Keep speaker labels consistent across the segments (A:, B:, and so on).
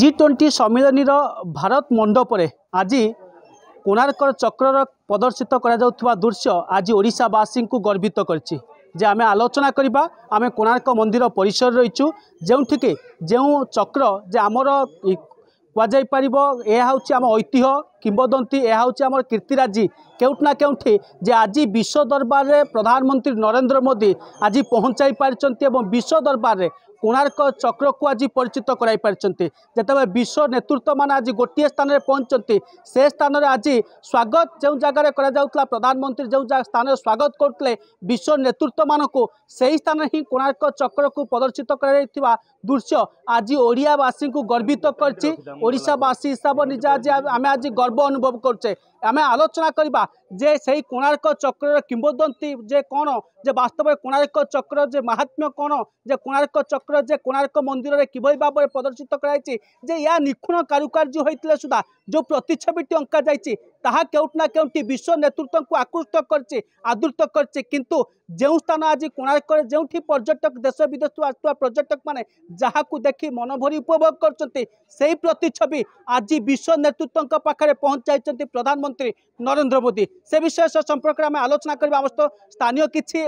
A: জি twenty ସମ୍ମିଳନୀର ଭାରତ ମଣ୍ଡପରେ ଆଜି କୋଣାର୍କ ଚକ୍ରର ପ୍ରଦର୍ଶିତ କରାଯାଉଥିବା ଦୃଶ୍ୟ ଆଜି ଓଡ଼ିଶାବାସୀଙ୍କୁ ଗର୍ବିତ କରିଛି ଯେ ଆମେ ଆଲୋଚନା କରିବା ଆମେ କୋଣାର୍କ ମନ୍ଦିର ପରିସରରେ ରହିଛୁ ଯେଉଁଠିକି ଯେଉଁ ଚକ୍ର ଯେ ଆମର କୁହାଯାଇପାରିବ ଏହା ହେଉଛି ଆମ ଐତିହ୍ୟ কিংবদন্তী ଏହା ହେଉଛି ଆମର କୀର୍ତ୍ତିରାଜି କେଉଁଠି ନା କେଉଁଠି ଯେ ଆଜି ବିଶ୍ୱ ଦରବାରରେ ପ୍ରଧାନମନ୍ତ୍ରୀ ନରେନ୍ଦ୍ର ମୋଦି ଆଜି ପହଞ୍ଚାଇ ପାରିଛନ୍ତି ଏବଂ ବିଶ୍ୱ ଦରବାରରେ କୋଣାର୍କ ଚକ୍ରକୁ ଆଜି ପରିଚିତ କରାଇ ପାରିଛନ୍ତି ଯେତେବେଳେ ବିଶ୍ୱ ନେତୃତ୍ୱମାନେ ଆଜି ଗୋଟିଏ ସ୍ଥାନରେ ପହଞ୍ଚିଛନ୍ତି ସେ ସ୍ଥାନରେ ଆଜି ସ୍ୱାଗତ ଯେଉଁ ଜାଗାରେ କରାଯାଉଥିଲା ପ୍ରଧାନମନ୍ତ୍ରୀ ଯେଉଁ ସ୍ଥାନରେ ସ୍ୱାଗତ କରୁଥିଲେ ବିଶ୍ୱ ନେତୃତ୍ୱମାନଙ୍କୁ ସେହି ସ୍ଥାନରେ ହିଁ କୋଣାର୍କ ଚକ୍ରକୁ ପ୍ରଦର୍ଶିତ କରାଯାଇଥିବା ଦୃଶ୍ୟ ଆଜି ଓଡ଼ିଆବାସୀଙ୍କୁ ଗର୍ବିତ କରିଛି ଓଡ଼ିଶାବାସୀ ହିସାବ ନିଜେ ଆଜି ଆମେ ଆଜି ଗର୍ବ গর্ব অনুভব করছে ଆମେ ଆଲୋଚନା କରିବା ଯେ ସେଇ କୋଣାର୍କ ଚକ୍ରର କିମ୍ବଦନ୍ତୀ ଯେ କ'ଣ ଯେ ବାସ୍ତବରେ କୋଣାର୍କ ଚକ୍ର ଯେ ମାହାତ୍ମ୍ୟ କ'ଣ ଯେ କୋଣାର୍କ ଚକ୍ର ଯେ କୋଣାର୍କ ମନ୍ଦିରରେ କିଭଳି ଭାବରେ ପ୍ରଦର୍ଶିତ କରାଯାଇଛି ଯେ ଏହା ନିଖୁଣ କାରୁକାର୍ଯ୍ୟ ହୋଇଥିଲେ ସୁଦ୍ଧା ଯେଉଁ ପ୍ରତିଛବିଟି ଅଙ୍କାଯାଇଛି ତାହା କେଉଁଠି ନା କେଉଁଠି ବିଶ୍ୱ ନେତୃତ୍ୱଙ୍କୁ ଆକୃଷ୍ଟ କରିଛି ଆଦୃତ କରିଛି କିନ୍ତୁ ଯେଉଁ ସ୍ଥାନ ଆଜି କୋଣାର୍କରେ ଯେଉଁଠି ପର୍ଯ୍ୟଟକ ଦେଶ ବିଦେଶରୁ ଆସୁଥିବା ପର୍ଯ୍ୟଟକମାନେ ଯାହାକୁ ଦେଖି ମନ ଭରି ଉପଭୋଗ କରୁଛନ୍ତି ସେହି ପ୍ରତିଛବି ଆଜି ବିଶ୍ୱ ନେତୃତ୍ୱଙ୍କ ପାଖରେ ପହଞ୍ଚାଇଛନ୍ତି ପ୍ରଧାନମନ୍ତ୍ରୀ ପ୍ରଧାନମନ୍ତ୍ରୀ ନରେନ୍ଦ୍ର ମୋଦି ସେ ବିଷୟ ସମ୍ପର୍କରେ ଆମେ ଆଲୋଚନା କରିବା ଆମ ସହିତ ସ୍ଥାନୀୟ କିଛି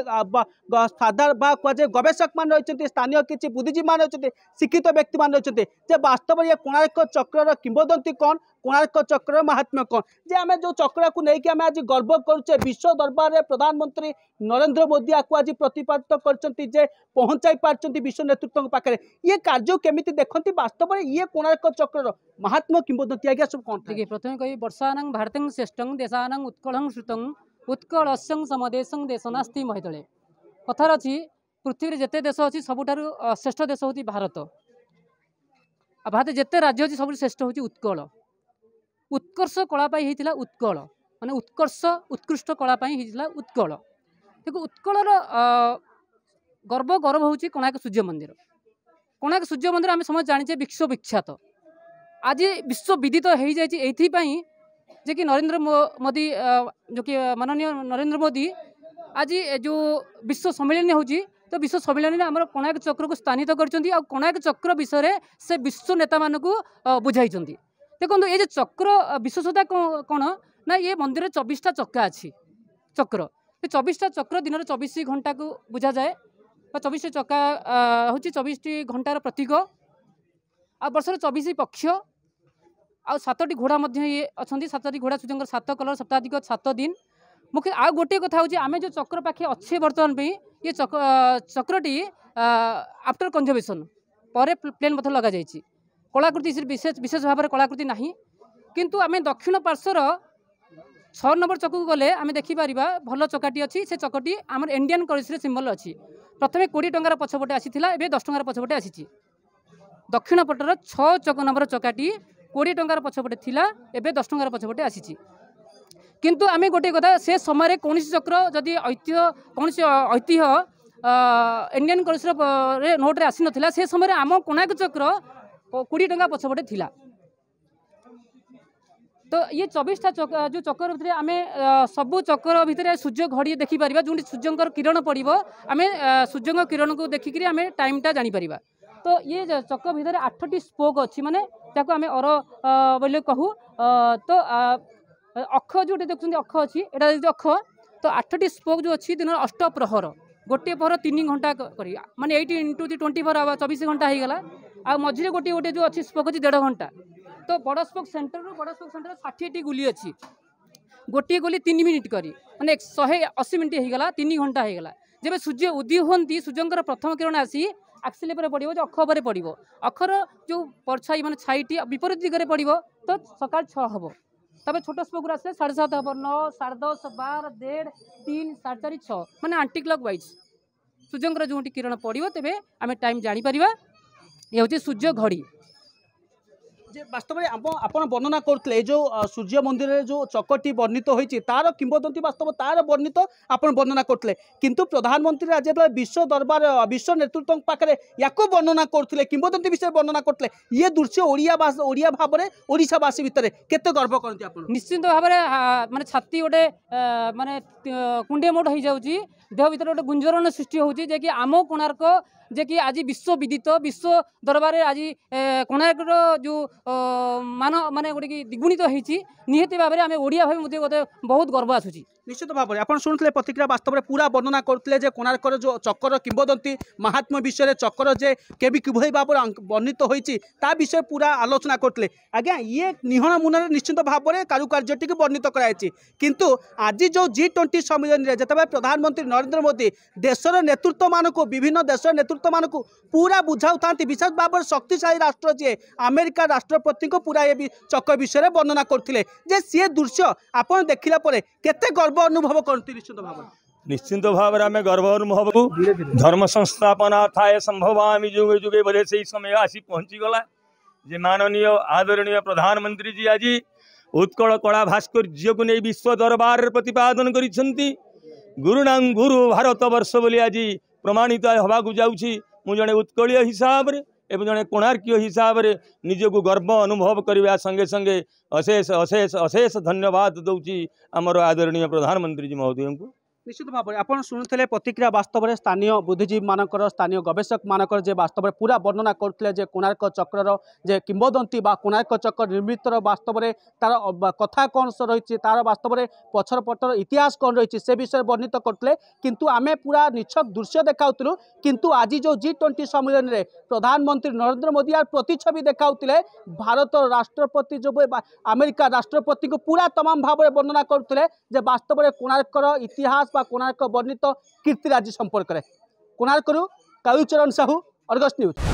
A: ସାଧାରଣ ବା କୁହାଯାଏ ଗବେଷକମାନେ ରହିଛନ୍ତି ସ୍ଥାନୀୟ କିଛି ବୁଦ୍ଧିଜୀବୀମାନେ ରହିଛନ୍ତି ଶିକ୍ଷିତ ବ୍ୟକ୍ତିମାନେ ରହିଛନ୍ତି ଯେ ବାସ୍ତବରେ ଏ କୋଣାର୍କ ଚକ୍ରର କିମ୍ବଦନ୍ତୀ କ'ଣ কোণার্ক চক্রর মাহাত্ম্য কোণ যে আমি যে চক্রকু নেই আমি আজ গর্ব করছে বিশ্ব দরবারে প্রধানমন্ত্রী নরেন্দ্র মোদী আকু আজ প্রতিপাদিত করছেন যে পৌঁছাই পারছেন বিশ্ব নেতৃত্ব পাখে ইয়ে কার্য কেমিতি দেখতে বাস্তবরে ইয়ে কোণার্ক চক্রর মাহাত্ম্য কিংবদন্তী আজ্ঞা সব কোণ প্রথমে কবি বর্ষানাং ভারতং শ্রেষ্ঠং দেশানাং
B: উৎকলং শ্রুতং উৎকলস্যং সমদেশং দেশ নাস্তি মহিতলে কথার অছি পৃথিবীর যেতে দেশ অছি সবুঠার শ্রেষ্ঠ দেশ হচ্ছে ভারত ভারত যেতে রাজ্য হচ্ছে সবুঠ শ্রেষ্ঠ হচ্ছে উৎকল উৎকর্ষ কলাপাই হয়েছিল উৎকল মানে উৎকর্ষ উৎকৃষ্ট কলাপাই হয়েছিল উৎকল দেখো উৎকলর গর্ব গৌরব হচ্ছে কোণার্ক সূর্য মন্দির কোণার্ক সূর্য মন্দির আমি সময় জাঁচে বিশ্ববিখ্যাত আজ বিশ্ববিদিত হয়ে যাই এইপাই जे कि नरेंद्र मोदी जो कि माननीय नरेंद्र मोदी आज जो विश्व सम्मिलन हो ତ ବିଶ୍ୱ ସମ୍ମିଳନୀରେ ଆମର କୋଣାର୍କ ଚକ୍ରକୁ ସ୍ଥାନିତ କରିଛନ୍ତି ଆଉ କୋଣାର୍କ ଚକ୍ର ବିଷୟରେ ସେ ବିଶ୍ୱ ନେତାମାନଙ୍କୁ ବୁଝାଇଛନ୍ତି ଦେଖନ୍ତୁ ଏ ଯେ ଚକ୍ର ବିଶେଷତା କ'ଣ ନା ଏ ମନ୍ଦିରରେ ଚବିଶଟା ଚକା ଅଛି ଚକ୍ର ଏ ଚବିଶଟା ଚକ୍ର ଦିନରେ ଚବିଶ ଘଣ୍ଟାକୁ ବୁଝାଯାଏ ବା ଚବିଶ ଚକା ହେଉଛି ଚବିଶଟି ଘଣ୍ଟାର ପ୍ରତୀକ ଆଉ ବର୍ଷର ଚବିଶ ପକ୍ଷ ଆଉ ସାତଟି ଘୋଡ଼ା ମଧ୍ୟ ଇଏ ଅଛନ୍ତି ସାତଟି ଘୋଡ଼ା ସୂର୍ଯ୍ୟଙ୍କର ସାତ କଲର ସପ୍ତାଧିକ ସାତ ଦିନ ମୁଖ୍ୟ ଆଉ ଗୋଟିଏ କଥା ହେଉଛି ଆମେ ଯେଉଁ ଚକ୍ର ପାଖେ ଅଛେ ବର୍ତ୍ତମାନ ପାଇଁ ଇଏ ଚକ ଚକ୍ରଟି ଆଫ୍ଟର କନଜର୍ଭେସନ୍ ପରେ ପ୍ଲେନ୍ ମଧ୍ୟ ଲଗାଯାଇଛି କଳାକୃତି ବିଶେଷ ବିଶେଷ ଭାବରେ କଳାକୃତି ନାହିଁ କିନ୍ତୁ ଆମେ ଦକ୍ଷିଣ ପାର୍ଶ୍ୱର ଛଅ ନମ୍ବର ଚକକୁ ଗଲେ ଆମେ ଦେଖିପାରିବା ଭଲ ଚକାଟି ଅଛି ସେ ଚକଟି ଆମର ଇଣ୍ଡିଆନ୍ କରେନ୍ସିରେ ସିମ୍ବଲ୍ ଅଛି ପ୍ରଥମେ କୋଡ଼ିଏ ଟଙ୍କାର ପଛପଟେ ଆସିଥିଲା ଏବେ ଦଶ ଟଙ୍କାର ପଛପଟେ ଆସିଛି ଦକ୍ଷିଣ ପଟର ଛଅ ଚକ ନମ୍ବର ଚକାଟି কোড়ি টাকার পছপটে লা এবে দশ টাকার পছপটে আসিছি কিন্তু আমি গোটিয়ে কথা সে সময় কৌশি চক্র যদি ঐতিহ্য কৌশি ঐতিহ্য ইন্ডিয়ান কলেজরে নোটরে আসি নথিলা সে সময় আম কোণাক চক্র কোড়ি টাকা পছপটে লা तो ये चौबीसटा चक जो चक्र भितर आम सबू चक्र भितर सूर्य घड़ी देखिपर जो सूर्य किरण पड़ो आम सूर्य किरण को देखिक आम टाइमटा जापर तो ये चक्र भितर आठटी स्पोक अच्छी मानने ତାକୁ ଆମେ ଅର ବୋଲି କହୁ ତ ଅକ୍ଷ ଯେଉଁଟା ଦେଖୁଛନ୍ତି ଅକ୍ଷ ଅଛି ଏଇଟା ଯଦି ଅକ୍ଷ ତ ଆଠଟି ସ୍ପୋକ୍ ଯେଉଁ ଅଛି ଦିନର ଅଷ୍ଟ ପ୍ରହର ଗୋଟିଏ ପ୍ରହର ତିନି ଘଣ୍ଟା କରି ମାନେ ଏଇଟି into the twenty four hour ଚବିଶ ଘଣ୍ଟା ହେଇଗଲା ଆଉ ମଝିରେ ଗୋଟିଏ ଗୋଟିଏ ଯେଉଁ ଅଛି ସ୍ପୋକ୍ ଅଛି ଦେଢ଼ ଘଣ୍ଟା ତ ବଡ଼ ସ୍ପୋକ୍ ସେଣ୍ଟରରୁ ବଡ଼ ସ୍ପୋକ୍ ସେଣ୍ଟର ଷାଠିଏଟି ଗୁଲି ଅଛି ଗୋଟିଏ ଗୁଲି ତିନି ମିନିଟ୍ କରି ମାନେ ଶହେ ଅଶୀ ମିନିଟ୍ ହେଇଗଲା ତିନି ଘଣ୍ଟା ହେଇଗଲା ଯେବେ ସୂର୍ଯ୍ୟ ଉଦୟ ହୁଅନ୍ତି ସୂର୍ଯ୍ୟଙ୍କର ପ୍ରଥମ କିରଣ ଆସି ଆକ୍ସିଲ୍ ଉପରେ ପଡ଼ିବ ଯେ ଅକ୍ଷ ଉପରେ ପଡ଼ିବ ଅକ୍ଷର ଯେଉଁ ପରଛାଇ ମାନେ ଛାଇଟି ବିପରୀତ ଦିଗରେ ପଡ଼ିବ ତ ସକାଳ ଛଅ ହେବ ତାପରେ ଛୋଟ ସ୍ପୋକରୁ ଆସିଲେ ସାଢ଼େ ସାତ ହେବ ନଅ ସାଢ଼େ ଦଶ ବାର ଦେଢ଼ ତିନି ସାଢ଼େ ଚାରି ଛଅ ମାନେ ଆଣ୍ଟି କ୍ଲକ୍ ୱାଇଜ୍ ସୂର୍ଯ୍ୟଙ୍କର ଯେଉଁଠି କିରଣ ପଡ଼ିବ ତେବେ ଆମେ ଟାଇମ୍ ଜାଣିପାରିବା ଇଏ ହେଉଛି ସୂର୍ଯ୍ୟ ଘଡ଼ି
A: যে বাস্তবে আপনার বর্ণনা করলে এই যে সূর্য মন্দিরের যে চকটি বর্ণিত হয়েছে তার কিংবদন্তী বাস্তব তার বর্ণিত আপনার বর্ণনা করলে কিন্তু প্রধানমন্ত্রী আজ বিশ্ব দরবার বিশ্ব নেতৃত্ব পাখে ইয়াকে বর্ণনা করলে কিংবদন্তী বিষয়ে বর্ণনা করলে ইয়ে দৃশ্য ওড়িয়া ওড়িয়া ভাবে ওড়িশাবাসী ভিতরে কেতে গর্ব করতে আপনার নিশ্চিন্ত ভাবে মানে
B: ছাতি গোটে মানে কুণ্ডিয়ে মোট হয়ে যাচ্ছি ଦେହ ଭିତରେ ଗୋଟେ ଗୁଞ୍ଜରଣ ସୃଷ୍ଟି ହେଉଛି ଯେ କି ଆମ କୋଣାର୍କ ଯେ କି ଆଜି ବିଶ୍ୱବିଦିତ ବିଶ୍ୱ ଦରବାରରେ ଆଜି କୋଣାର୍କର ଯେଉଁ ମାନ ମାନେ ଗୋଟେ କି ଦ୍ୱିଗୁଣିତ ହେଇଛି ନିହାତି ଭାବରେ ଆମେ ଓଡ଼ିଆ ଭାବେ ମୋତେ ଗୋଟେ ବହୁତ
A: ଗର୍ବ ଆସୁଛି ନିଶ୍ଚିତ ଭାବରେ ଆପଣ ଶୁଣୁଥିଲେ ପ୍ରତିକ୍ରିୟା ବାସ୍ତବରେ ପୁରା ବର୍ଣ୍ଣନା କରୁଥିଲେ ଯେ କୋଣାର୍କର ଯେଉଁ ଚକର କିମ୍ବଦନ୍ତୀ ମହାତ୍ମ୍ୟ ବିଷୟରେ ଚକର ଯେ କେବେ କିଭଳି ଭାବରେ ବର୍ଣ୍ଣିତ ହୋଇଛି ତା ବିଷୟରେ ପୁରା ଆଲୋଚନା କରୁଥିଲେ ଆଜ୍ଞା ଇଏ ନିହଣ ମୁନରେ ନିଶ୍ଚିତ ଭାବରେ କାରୁକାର୍ଯ୍ୟଟିକୁ ବର୍ଣ୍ଣିତ କରାଯାଇଛି କିନ୍ତୁ ଆଜି ଯେଉଁ ଜି ଟ୍ୱେଣ୍ଟି ସମ୍ମିଳନୀରେ ଯେତେବେଳେ ପ୍ରଧାନମନ୍ତ୍ରୀ ନରେନ୍ଦ୍ର ମୋଦି ଦେଶର ନେତୃତ୍ୱମାନଙ୍କୁ ବିଭିନ୍ନ ଦେଶର ନେତୃତ୍ୱମାନଙ୍କୁ ପୁରା ବୁଝାଉଥାନ୍ତି ବିଶେଷ ଭାବରେ ଶକ୍ତିଶାଳୀ ରାଷ୍ଟ୍ର ଯିଏ ଆମେରିକା ରାଷ୍ଟ୍ରପତିଙ୍କୁ ପୁରା ଏ ଚକ ବିଷୟରେ ବର୍ଣ୍ଣନା କରୁଥିଲେ ଯେ ସିଏ ଦୃଶ୍ୟ ଆପଣ ଦେଖିଲା ପରେ କେତେ ଗର୍ବ গর্ব অনুভব করতে নিশ্চিত ভাবে নিশ্চিন্ত ভাবে আমি গর্ব অনুভব ধর্ম সংস্থাপনার্থায় সম্ভবামি যুগে যুগে বলে সেই সময় আসি পৌঁছিগলা যে মাননীয় আদরণীয় প্রধানমন্ত্রীজি আজি উৎকল কলা ভাস্কর্যকে নিয়ে বিশ্ব দরবার প্রতিপাদন করেছেন গুরুণাং গুরু ভারতবর্ষ বলে আজি প্রমাণিত হওয়া যাচ্ছি মু জন উৎকলীয় হিসাবে जड़े कोणार्क हिसाब से निजक गर्व अनुभव करने संगे संगे अशेष अशेष अशेष धन्यवाद दौर आमर आदरणीय प्रधानमंत्री जी महोदय को নিশ্চিত ভাবে আপনার শুনে প্রতিক্রিয়া বাস্তবের স্থানীয় বুদ্ধিজীবী মানকর স্থানীয় গবেষক মানকর যে বাস্তবের পুরা বর্ণনা করলে যে কোণার্ক চক্রর যে কিংবদন্তী বা কোণার্ক চক্র নির্মিত বাস্তবের তার কথা কণ রয়েছে তার বাস্তবের পছর পটর ইতিহাস কণ রয়েছে সে বিষয়ে বর্ণিত করলে কিন্তু আমি পুরা নিছক দৃশ্য দেখাউলু কিন্তু আজ যে জি টোয়েন্টি সম্মিলনীরে প্রধানমন্ত্রী নরেন্দ্র মোদী আর প্রতিচ্ছবি দেখাউলে ভারত রাষ্ট্রপতি যে আমেরিকা রাষ্ট্রপতি পুরা তমাম ভাবে বর্ণনা করলে যে বাস্তবের কোণার্কর ইতিহাস ବା କୋଣାର୍କ ବର୍ଣ୍ଣିତ କୀର୍ତ୍ତିରାଜି ସମ୍ପର୍କରେ କୋଣାର୍କରୁ କାଉଚରଣ ସାହୁ ଅର୍ଗସ୍ ନ୍ୟୁଜ୍